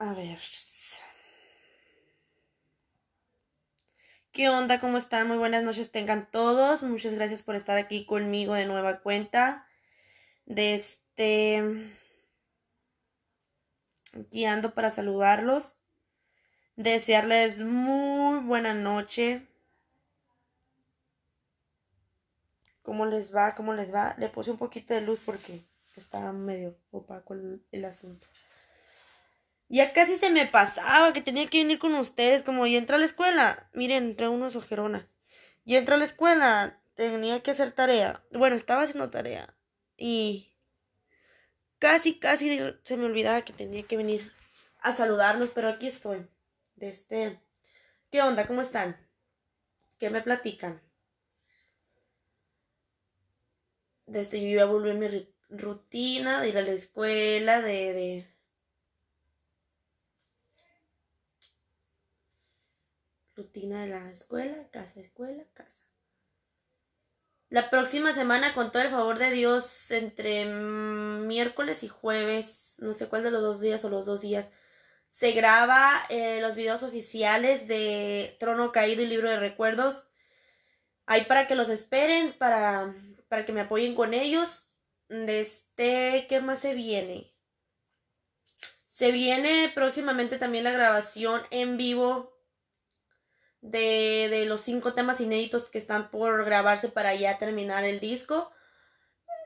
A ver. ¿Qué onda? ¿Cómo están? Muy buenas noches tengan todos. Muchas gracias por estar aquí conmigo de nueva cuenta. De este. Guiando para saludarlos. Desearles muy buena noche. ¿Cómo les va? ¿Cómo les va? Le puse un poquito de luz porque estaba medio opaco el asunto. Ya casi se me pasaba que tenía que venir con ustedes, como yo entra a la escuela. Miren, entre unos ojerona. Y entra a la escuela, tenía que hacer tarea. Bueno, estaba haciendo tarea. Y casi, casi se me olvidaba que tenía que venir a saludarlos, pero aquí estoy. Este, ¿Qué onda? ¿Cómo están? ¿Qué me platican? Desde yo ya volví a mi rutina de ir a la escuela, de rutina de la escuela, casa, escuela, casa. La próxima semana, con todo el favor de Dios, entre miércoles y jueves, no sé cuál de los dos días o los dos días, se graba eh, los videos oficiales de Trono Caído y Libro de Recuerdos. Ahí para que los esperen, para, para que me apoyen con ellos. Este, ¿qué más se viene? Se viene próximamente también la grabación en vivo de, de los cinco temas inéditos que están por grabarse para ya terminar el disco.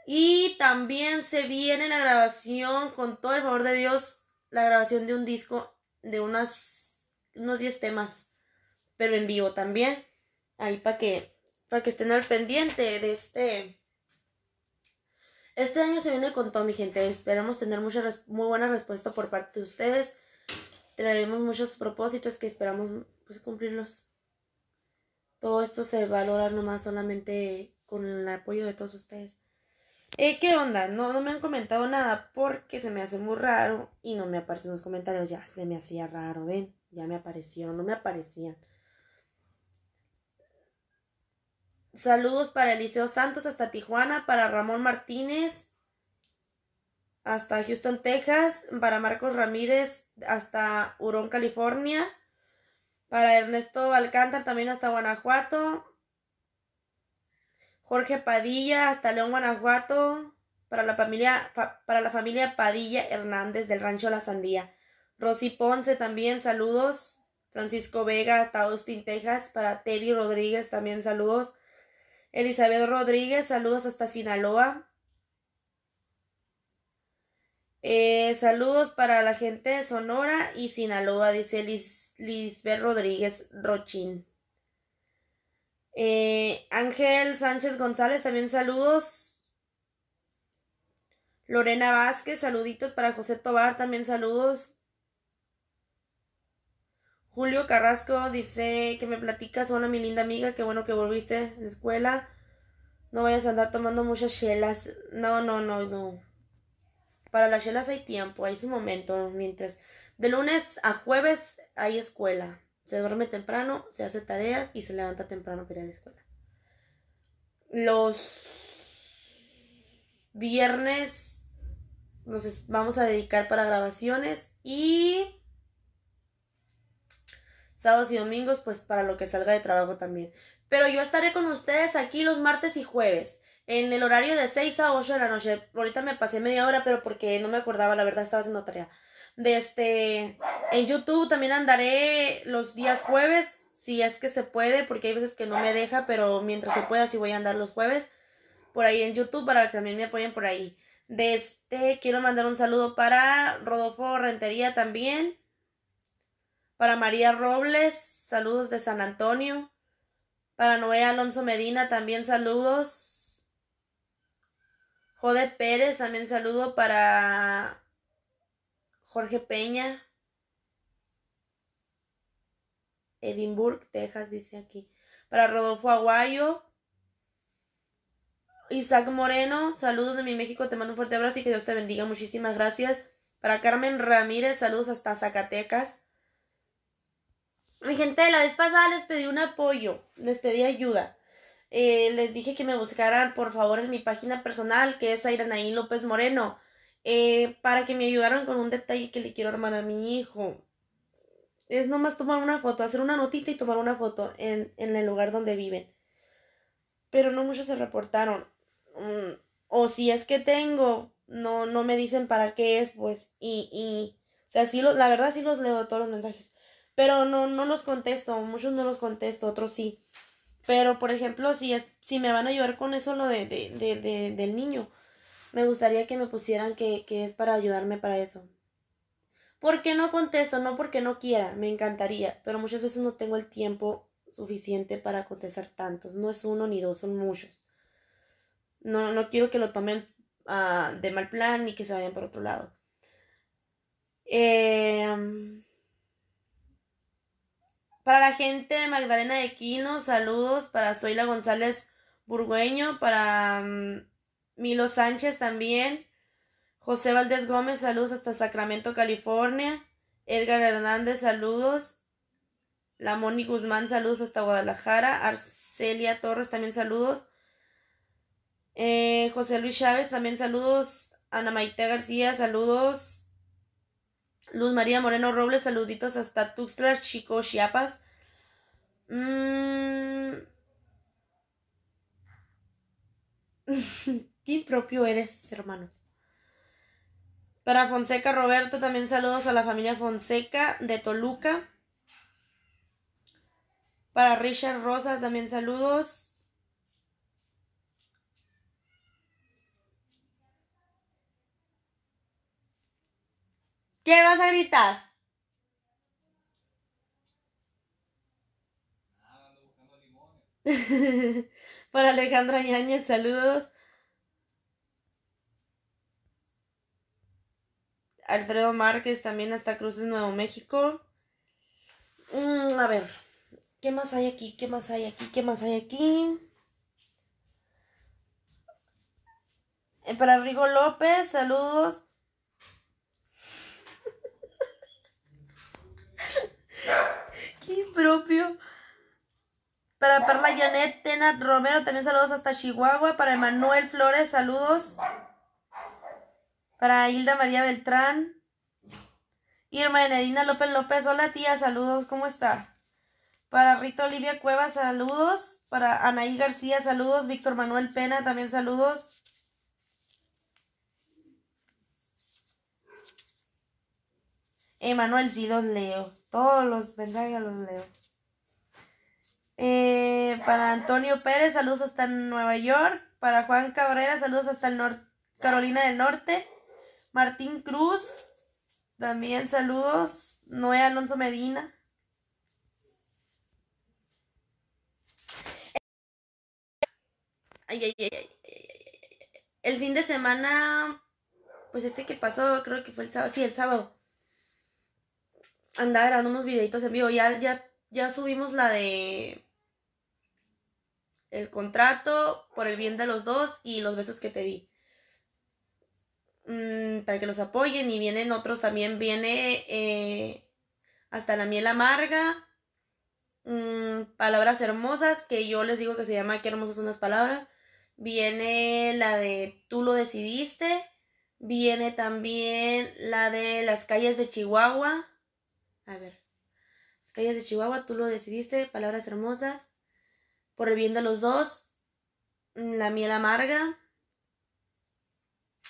Y también se viene la grabación, con todo el favor de Dios, la grabación de un disco de unas, unos 10 temas, pero en vivo también. Ahí para que, para que estén al pendiente de este... Este año se viene con todo, mi gente. Esperamos tener muchas muy buena respuesta por parte de ustedes. Traeremos muchos propósitos que esperamos pues, cumplirlos. Todo esto se valora nomás solamente con el apoyo de todos ustedes. Eh, ¿Qué onda? No, no me han comentado nada porque se me hace muy raro y no me aparecen los comentarios. Ya se me hacía raro, ven, ya me aparecieron, no me aparecían. Saludos para Eliseo Santos hasta Tijuana, para Ramón Martínez hasta Houston, Texas, para Marcos Ramírez hasta Hurón, California, para Ernesto Alcántar también hasta Guanajuato. Jorge Padilla hasta León, Guanajuato. Para la familia, para la familia Padilla Hernández del Rancho La Sandía. Rosy Ponce también, saludos. Francisco Vega hasta Austin, Texas. Para Teddy Rodríguez también, saludos. Elizabeth Rodríguez, saludos hasta Sinaloa. Eh, saludos para la gente de Sonora y Sinaloa, dice Elizabeth. Lisbeth Rodríguez Rochín. Eh, Ángel Sánchez González, también saludos. Lorena Vázquez, saluditos para José Tobar, también saludos. Julio Carrasco dice que me platicas, hola mi linda amiga, qué bueno que volviste a la escuela. No vayas a andar tomando muchas chelas. No, no, no, no. Para las chelas hay tiempo, hay su momento. Mientras de lunes a jueves hay escuela. Se duerme temprano, se hace tareas y se levanta temprano para ir a la escuela. Los viernes nos vamos a dedicar para grabaciones y sábados y domingos pues para lo que salga de trabajo también. Pero yo estaré con ustedes aquí los martes y jueves en el horario de 6 a 8 de la noche. Ahorita me pasé media hora, pero porque no me acordaba, la verdad estaba haciendo tarea de este, en YouTube también andaré los días jueves, si es que se puede, porque hay veces que no me deja, pero mientras se pueda, sí voy a andar los jueves por ahí en YouTube para que también me apoyen por ahí. De este, quiero mandar un saludo para Rodolfo Rentería también, para María Robles, saludos de San Antonio, para Noé Alonso Medina también saludos. Jode Pérez, también saludo para Jorge Peña. Edinburgh, Texas, dice aquí. Para Rodolfo Aguayo. Isaac Moreno, saludos de mi México, te mando un fuerte abrazo y que Dios te bendiga. Muchísimas gracias. Para Carmen Ramírez, saludos hasta Zacatecas. Mi gente, la vez pasada les pedí un apoyo, les pedí ayuda. Eh, les dije que me buscaran, por favor, en mi página personal, que es Airanaí López Moreno. Eh, para que me ayudaran con un detalle que le quiero armar a mi hijo. Es nomás tomar una foto, hacer una notita y tomar una foto en, en el lugar donde viven. Pero no muchos se reportaron. Mm, o si es que tengo, no, no me dicen para qué es, pues. Y, y o sea, sí la verdad sí los leo todos los mensajes. Pero no, no los contesto, muchos no los contesto, otros sí. Pero, por ejemplo, si, es, si me van a ayudar con eso, lo de, de, de del niño, me gustaría que me pusieran que, es para ayudarme para eso. Porque no contesto? No porque no quiera, me encantaría, pero muchas veces no tengo el tiempo suficiente para contestar tantos. No es uno ni dos, son muchos. No, no quiero que lo tomen ah, de mal plan ni que se vayan por otro lado. Em, para la gente de Magdalena de Quino, saludos. Para Zoila González Burgueño, para mm, Milo Sánchez también. José Valdés Gómez, saludos hasta Sacramento, California. Edgar Hernández, saludos. La Moni Guzmán, saludos hasta Guadalajara. Arcelia Torres, también saludos. Eh, José Luis Chávez, también saludos. Ana Maite García, saludos. Luz María Moreno Robles, saluditos hasta Tuxtla, Chico, Chiapas. Mm. Qué impropio eres, hermano. Para Fonseca Roberto, también saludos a la familia Fonseca de Toluca. Para Richard Rosas, también saludos. ¿Qué vas a gritar? Para Alejandra Ñañez, saludos. Alfredo Márquez también hasta Cruces Nuevo México. Mm, a ver, ¿qué más hay aquí? ¿Qué más hay aquí? ¿Qué más hay aquí? Eh, para Rigo López, saludos. Qué impropio. Para Perla Janet Tena Romero, también saludos hasta Chihuahua. Para Emanuel Flores, saludos. Para Hilda María Beltrán. Irma Enedina López López, hola tía, saludos, ¿cómo está? Para Rita Olivia Cuevas, saludos. Para Anaí García, saludos. Víctor Manuel Pena, también saludos. Emanuel, sí los leo. Todos los mensajes los leo. Eh, para Antonio Pérez, saludos hasta Nueva York. Para Juan Cabrera, saludos hasta Carolina del Norte. Martín Cruz, también saludos. Noé Alonso Medina. Ay, ay, ay, el fin de semana, pues este que pasó, creo que fue el sábado, sí, el sábado. Andaba grabando unos videitos en vivo, ya, ya, ya subimos la de el contrato por el bien de los dos y los besos que te di para que los apoyen y vienen otros también, viene eh, hasta la miel amarga, mm, palabras hermosas, que yo les digo que se llama qué hermosas son las palabras, viene la de tú lo decidiste, viene también la de las calles de Chihuahua, a ver, las calles de Chihuahua, tú lo decidiste, palabras hermosas, por el bien de los dos, mm, la miel amarga,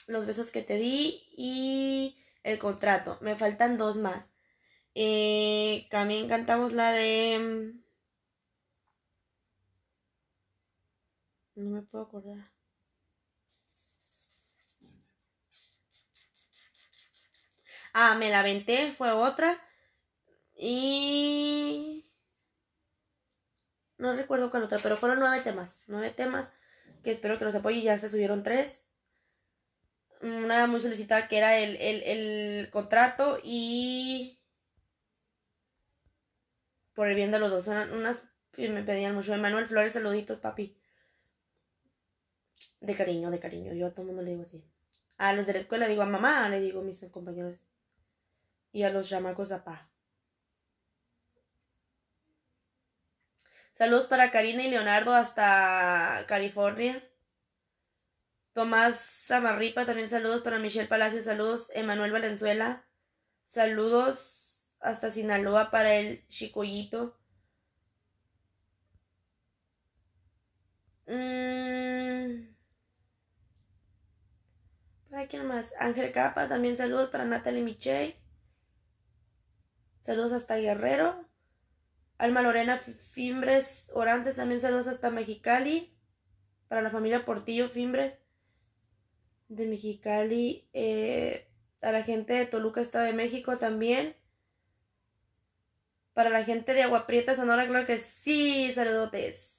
los besos que te di y el contrato. Me faltan dos más. Eh, también cantamos la de... Mm, no me puedo acordar. Ah, me la venté, fue otra. Y... No recuerdo cuál otra, pero fueron nueve temas. Nueve temas que espero que nos apoyen. Ya se subieron tres una muy solicitada que era el, contrato y por el bien de los dos. unas me pedían mucho. Manuel Flores, saluditos, papi. De cariño, de cariño. Yo a todo el mundo le digo así. A los de la escuela digo a mamá, le digo a mis compañeros. Y a los chamacos a pa. Saludos para Karina y Leonardo hasta California. Tomás Zamarripa, también saludos para Michelle Palacio, saludos. Emanuel Valenzuela, saludos hasta Sinaloa para el Chicoyito. ¿Para mm. quién más? Ángel Capa, también saludos para Natalie Michelle. Saludos hasta Guerrero. Alma Lorena Fimbres Orantes, también saludos hasta Mexicali. Para la familia Portillo Fimbres de Mexicali, eh, a la gente de Toluca, Estado de México también. Para la gente de Agua Prieta, Sonora, claro que sí, saludotes.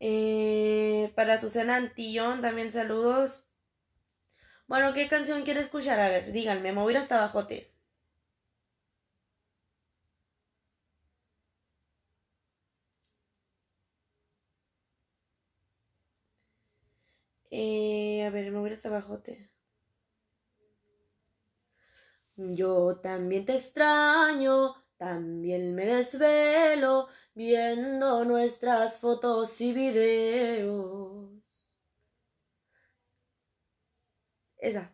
Eh, para Susana Antillón, también saludos. Bueno, ¿qué canción quiere escuchar? A ver, díganme, me voy a ir hasta Bajote. Eh, este Yo también te extraño, también me desvelo viendo nuestras fotos y videos. Esa.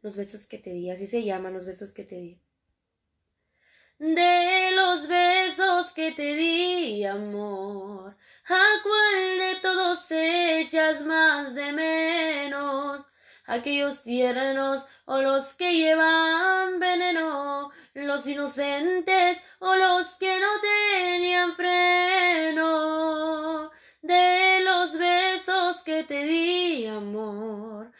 Los besos que te di, así se llaman los besos que te di de los besos que te di, amor. ¿A cuál de todos echas más de menos? Aquellos tiernos o los que llevan veneno, los inocentes o los que no tenían freno. De los besos que te di, amor.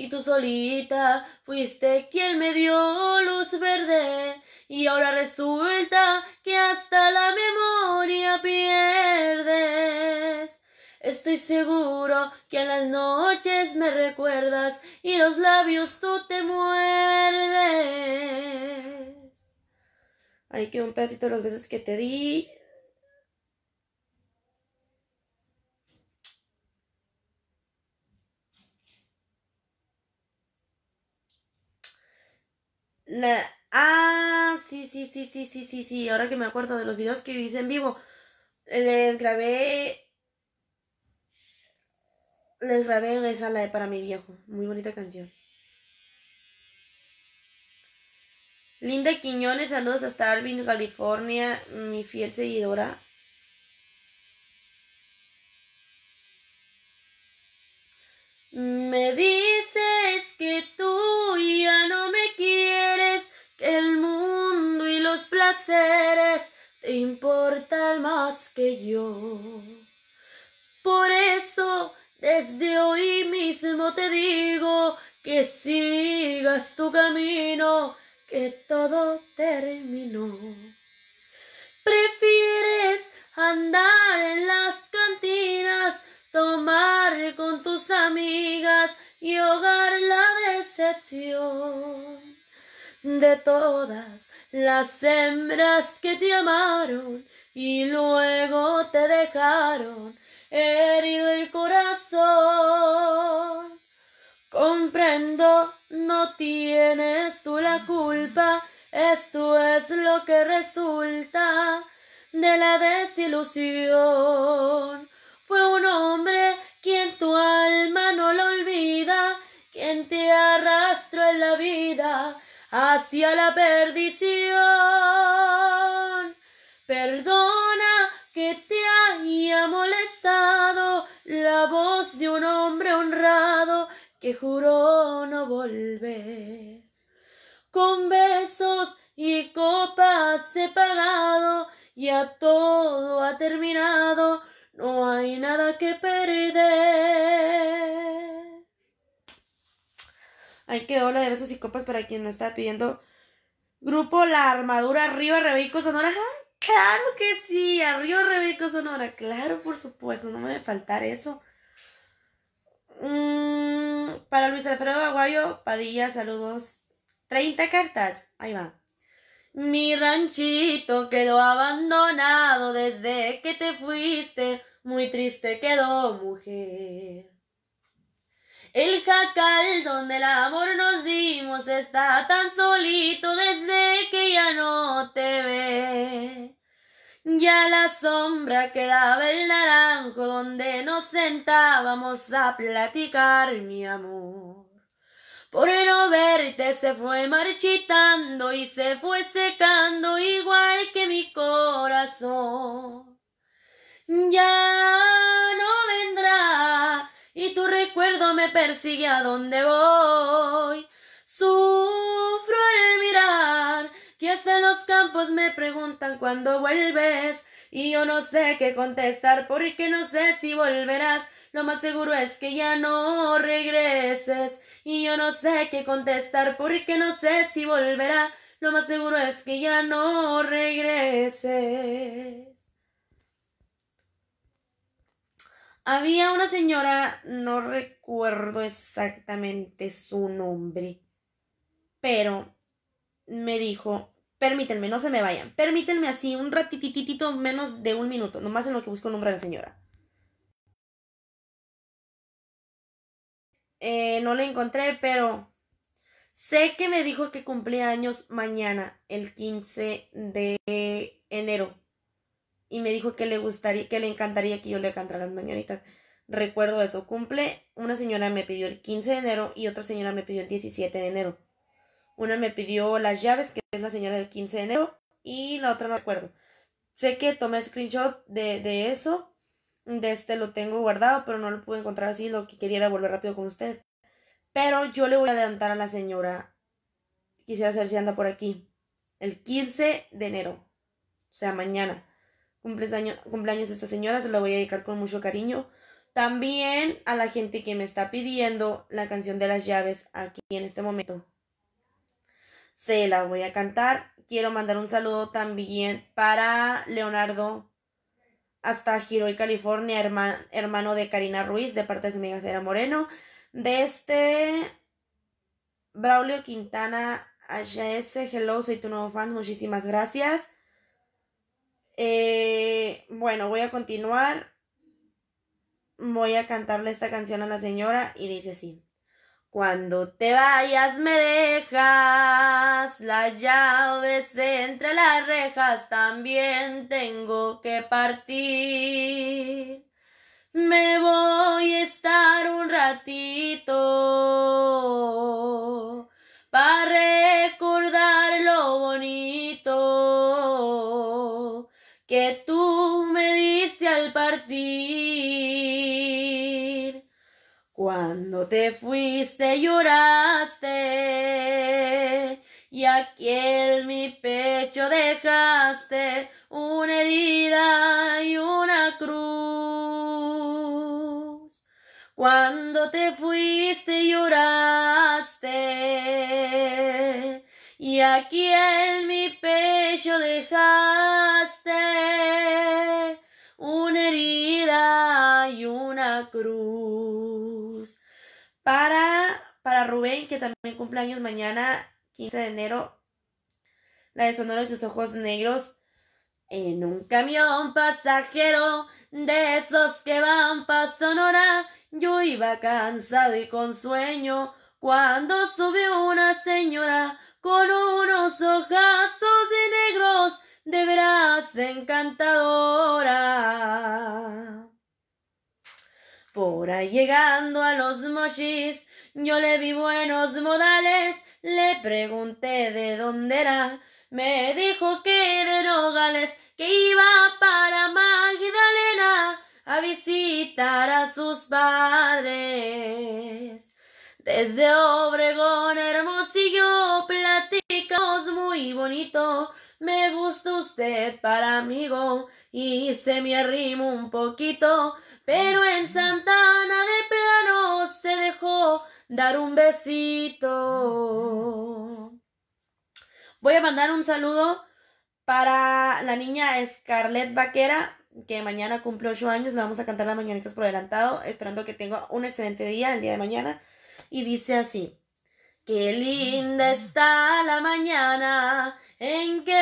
Y tú solita fuiste quien me dio luz verde y ahora resulta que hasta la memoria pierdes. Estoy seguro que a las noches me recuerdas y los labios tú te muerdes. Ahí que un pedacito de las veces que te di. La... Ah, sí, sí, sí, sí, sí, sí, sí. Ahora que me acuerdo de los videos que hice en vivo. Les grabé. Les grabé esa la para mi viejo. Muy bonita canción. Linda Quiñones, saludos hasta Arvin, California, mi fiel seguidora. desde hoy mismo te digo que sigas tu camino, que todo terminó. Prefieres andar en las cantinas, tomar con tus amigas y ahogar la decepción de todas las hembras que te amaron y luego te dejaron herido el corazón. Comprendo, no tienes tú la culpa, esto es lo que resulta de la desilusión. Fue un hombre quien tu alma no lo olvida, quien te arrastró en la vida hacia la perdición. Perdona que te haya molestado la voz de un hombre honrado que juró no volver. Con besos y copas he pagado, ya todo ha terminado, no hay nada que perder. Ahí quedó la de besos y copas para quien no está pidiendo. Grupo La Armadura Arriba Rebeco Sonora. Claro que sí, arriba Rebeco, Sonora, claro, por supuesto, no me debe faltar eso. Mm, para Luis Alfredo Aguayo, Padilla, saludos. 30 cartas, ahí va. Mi ranchito quedó abandonado desde que te fuiste, muy triste quedó mujer. El jacal donde el amor nos dimos está tan solito desde que ya no te ve. Ya la sombra quedaba el naranjo donde nos sentábamos a platicar, mi amor. Por no verte se fue marchitando y se fue secando igual que mi corazón. Ya no vendrá y tu recuerdo me persigue a donde voy. Sufro el mirar que hasta en los campos me preguntan cuándo vuelves y yo no sé qué contestar porque no sé si volverás. Lo más seguro es que ya no regreses y yo no sé qué contestar porque no sé si volverá. Lo más seguro es que ya no regreses. Había una señora, no recuerdo exactamente su nombre, pero me dijo, permítanme, no se me vayan, permítanme así un ratititito menos de un minuto, nomás en lo que busco el nombre de la señora. Eh, no la encontré, pero sé que me dijo que cumplía años mañana, el 15 de enero y me dijo que le gustaría, que le encantaría que yo le cantara las mañanitas. Recuerdo eso. Cumple, una señora me pidió el 15 de enero y otra señora me pidió el 17 de enero. Una me pidió las llaves, que es la señora del 15 de enero, y la otra no recuerdo. Sé que tomé screenshot de, de eso, de este lo tengo guardado, pero no lo pude encontrar así, lo que quería era volver rápido con ustedes. Pero yo le voy a adelantar a la señora. Quisiera saber si anda por aquí. El 15 de enero. O sea, mañana cumpleaños, cumpleaños de esta señora, se la voy a dedicar con mucho cariño. También a la gente que me está pidiendo la canción de las llaves aquí en este momento. Se la voy a cantar. Quiero mandar un saludo también para Leonardo hasta Giroy, California, hermano de Karina Ruiz, de parte de su amiga Sara Moreno. De este Braulio Quintana HS, hello, soy tu nuevo fan, muchísimas gracias. Eh, bueno, voy a continuar. Voy a cantarle esta canción a la señora y dice así. Cuando te vayas me dejas las llaves entre las rejas, también tengo que partir. Me voy a estar un ratito para recordar lo bonito que tú me diste al partir. Cuando te fuiste lloraste y aquí en mi pecho dejaste una herida y una cruz. Cuando te fuiste lloraste y aquí en mi pecho dejaste hay una cruz. Para, para Rubén, que también cumple años mañana, 15 de enero, la de Sonora y sus ojos negros. Eh, en un camión pasajero de esos que van para Sonora, yo iba cansado y con sueño cuando subió una señora con unos ojazos negros de veras encantadora. Por ahí llegando a los mochis, yo le vi buenos modales, le pregunté de dónde era, me dijo que de Nogales, que iba para Magdalena a visitar a sus padres. Desde Obregón, Hermosillo, platicamos muy bonito, me gusta usted para amigo y se me arrimo un poquito, pero en Santana de plano se dejó dar un besito. Voy a mandar un saludo para la niña Scarlett Vaquera, que mañana cumple ocho años, le vamos a cantar las mañanitas por adelantado, esperando que tenga un excelente día el día de mañana. Y dice así, qué linda mm. está la mañana en que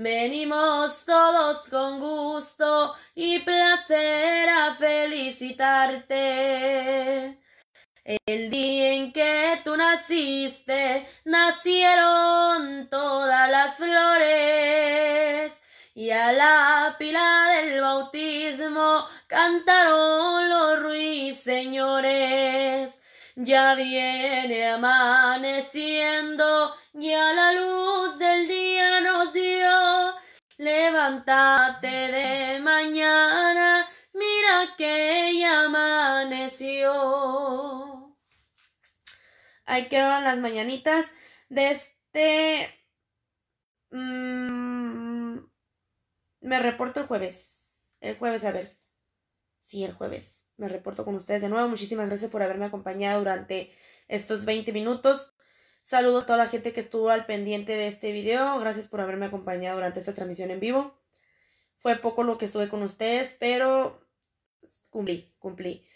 Venimos todos con gusto y placer a felicitarte. El día en que tú naciste, nacieron todas las flores. Y a la pila del bautismo cantaron los ruiseñores. Ya viene amaneciendo, y a la luz del día nos dio. Levántate de mañana, mira que ya amaneció. Ahí quedaron las mañanitas de este... Mm, me reporto el jueves. El jueves, a ver. Sí, el jueves me reporto con ustedes de nuevo. Muchísimas gracias por haberme acompañado durante estos 20 minutos. Saludo a toda la gente que estuvo al pendiente de este video. Gracias por haberme acompañado durante esta transmisión en vivo. Fue poco lo que estuve con ustedes, pero cumplí, cumplí.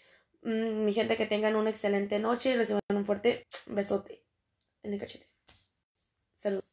Mm, mi gente, que tengan una excelente noche y reciban un fuerte besote en el cachete. Saludos.